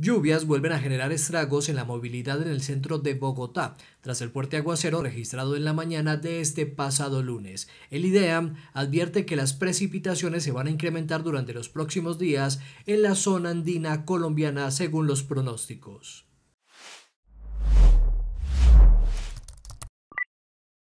lluvias vuelven a generar estragos en la movilidad en el centro de Bogotá, tras el fuerte aguacero registrado en la mañana de este pasado lunes. El IDEAM advierte que las precipitaciones se van a incrementar durante los próximos días en la zona andina colombiana según los pronósticos.